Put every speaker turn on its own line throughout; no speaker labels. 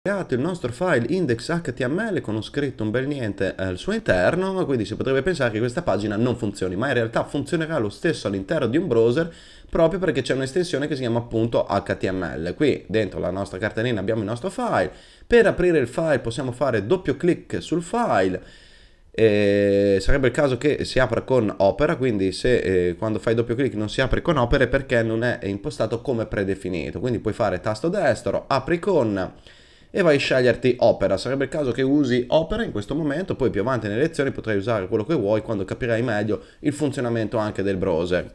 creato il nostro file index.html con non scritto un bel niente al suo interno, quindi si potrebbe pensare che questa pagina non funzioni, ma in realtà funzionerà lo stesso all'interno di un browser proprio perché c'è un'estensione che si chiama appunto HTML. Qui dentro la nostra cartellina abbiamo il nostro file, per aprire il file possiamo fare doppio clic sul file, eh, sarebbe il caso che si apra con opera quindi se eh, quando fai doppio clic non si apre con opera è perché non è impostato come predefinito quindi puoi fare tasto destro apri con e vai a sceglierti opera. Sarebbe il caso che usi opera in questo momento, poi più avanti nelle lezioni potrai usare quello che vuoi quando capirai meglio il funzionamento anche del browser.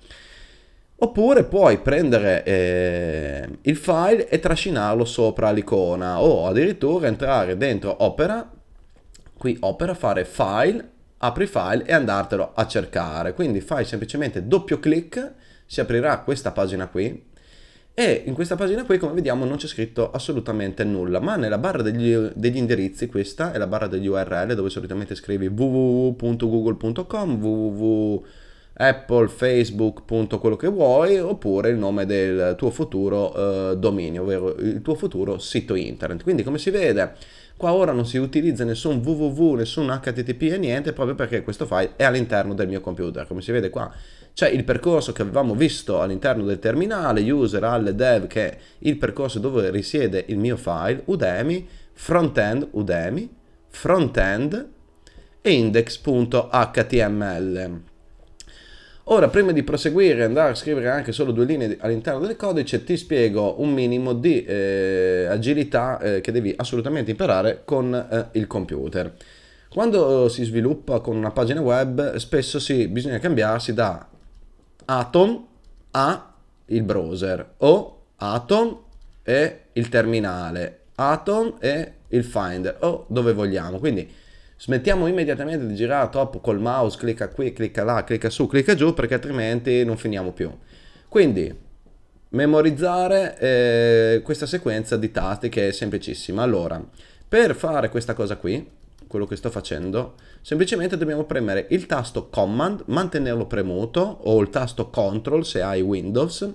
Oppure puoi prendere eh, il file e trascinarlo sopra l'icona o addirittura entrare dentro opera, qui opera, fare file, apri file e andartelo a cercare. Quindi fai semplicemente doppio clic, si aprirà questa pagina qui, e in questa pagina qui come vediamo non c'è scritto assolutamente nulla ma nella barra degli, degli, indirizzi questa è la barra degli url dove solitamente scrivi www.google.com www.google.com Apple, Facebook, punto quello che vuoi, oppure il nome del tuo futuro eh, dominio, ovvero il tuo futuro sito internet. Quindi come si vede, qua ora non si utilizza nessun www, nessun http e niente, proprio perché questo file è all'interno del mio computer. Come si vede qua c'è il percorso che avevamo visto all'interno del terminale, user, al, dev, che è il percorso dove risiede il mio file, udemy, frontend, udemy, frontend, index.html. Ora, prima di proseguire e andare a scrivere anche solo due linee all'interno del codice, ti spiego un minimo di eh, agilità eh, che devi assolutamente imparare con eh, il computer. Quando si sviluppa con una pagina web, spesso si, bisogna cambiarsi da Atom a il browser o Atom e il terminale, Atom e il Finder o dove vogliamo. Quindi smettiamo immediatamente di girare troppo col mouse, clicca qui, clicca là, clicca su, clicca giù, perché altrimenti non finiamo più. Quindi, memorizzare eh, questa sequenza di tasti che è semplicissima. Allora, per fare questa cosa qui, quello che sto facendo, semplicemente dobbiamo premere il tasto Command, mantenerlo premuto, o il tasto Control se hai Windows,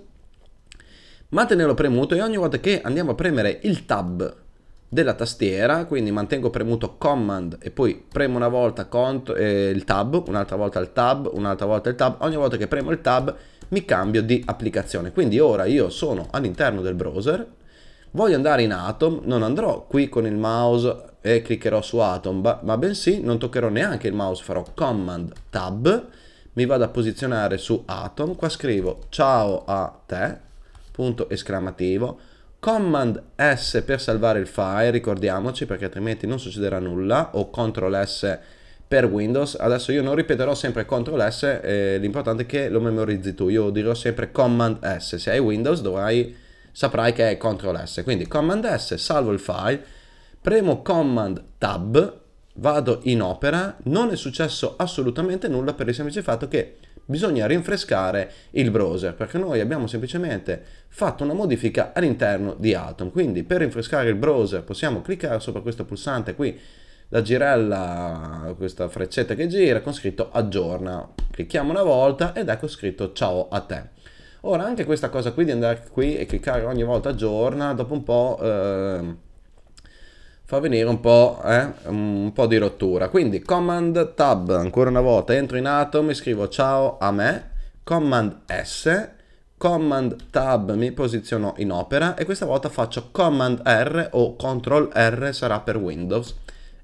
mantenerlo premuto e ogni volta che andiamo a premere il Tab della tastiera, quindi mantengo premuto Command e poi premo una volta cont- eh, il Tab, un'altra volta il Tab, un'altra volta il Tab, ogni volta che premo il Tab mi cambio di applicazione. Quindi ora io sono all'interno del browser, voglio andare in Atom, non andrò qui con il mouse e cliccherò su Atom, ma bensì non toccherò neanche il mouse, farò Command Tab, mi vado a posizionare su Atom, qua scrivo ciao a te, punto esclamativo, Command S per salvare il file, ricordiamoci perché altrimenti non succederà nulla, o Ctrl S per Windows. Adesso io non ripeterò sempre Ctrl S, eh, l'importante è che lo memorizzi tu, io dirò sempre Command S, se hai Windows dovrai, saprai che è Ctrl S, quindi Command S, salvo il file, premo Command Tab, vado in opera, non è successo assolutamente nulla per il semplice fatto che bisogna rinfrescare il browser perché noi abbiamo semplicemente fatto una modifica all'interno di Atom quindi per rinfrescare il browser possiamo cliccare sopra questo pulsante qui la girella questa freccetta che gira con scritto aggiorna clicchiamo una volta ed ecco scritto ciao a te ora anche questa cosa qui di andare qui e cliccare ogni volta aggiorna dopo un po' eh, fa venire un po', eh, un po', di rottura. Quindi Command Tab, ancora una volta, entro in Atom e scrivo ciao a me, Command S, Command Tab mi posiziono in opera e questa volta faccio Command R o control R sarà per Windows.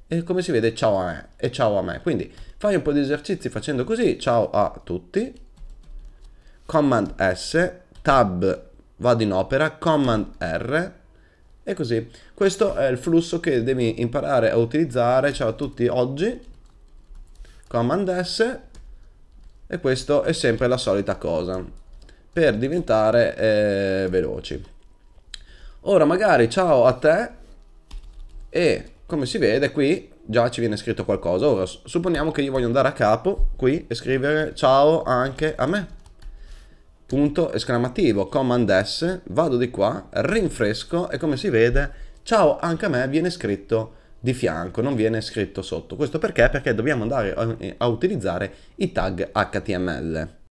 E come si vede ciao a me e ciao a me. Quindi fai un po' di esercizi facendo così, ciao a tutti, Command S, Tab vado in opera, Command R, e così, questo è il flusso che devi imparare a utilizzare, ciao a tutti, oggi, command S, e questo è sempre la solita cosa, per diventare eh, veloci. Ora magari ciao a te, e come si vede qui già ci viene scritto qualcosa, ora supponiamo che io voglio andare a capo qui e scrivere ciao anche a me punto esclamativo, command S, vado di qua, rinfresco e come si vede, ciao anche a me viene scritto di fianco, non viene scritto sotto. Questo perché? Perché dobbiamo andare a, a utilizzare i tag HTML.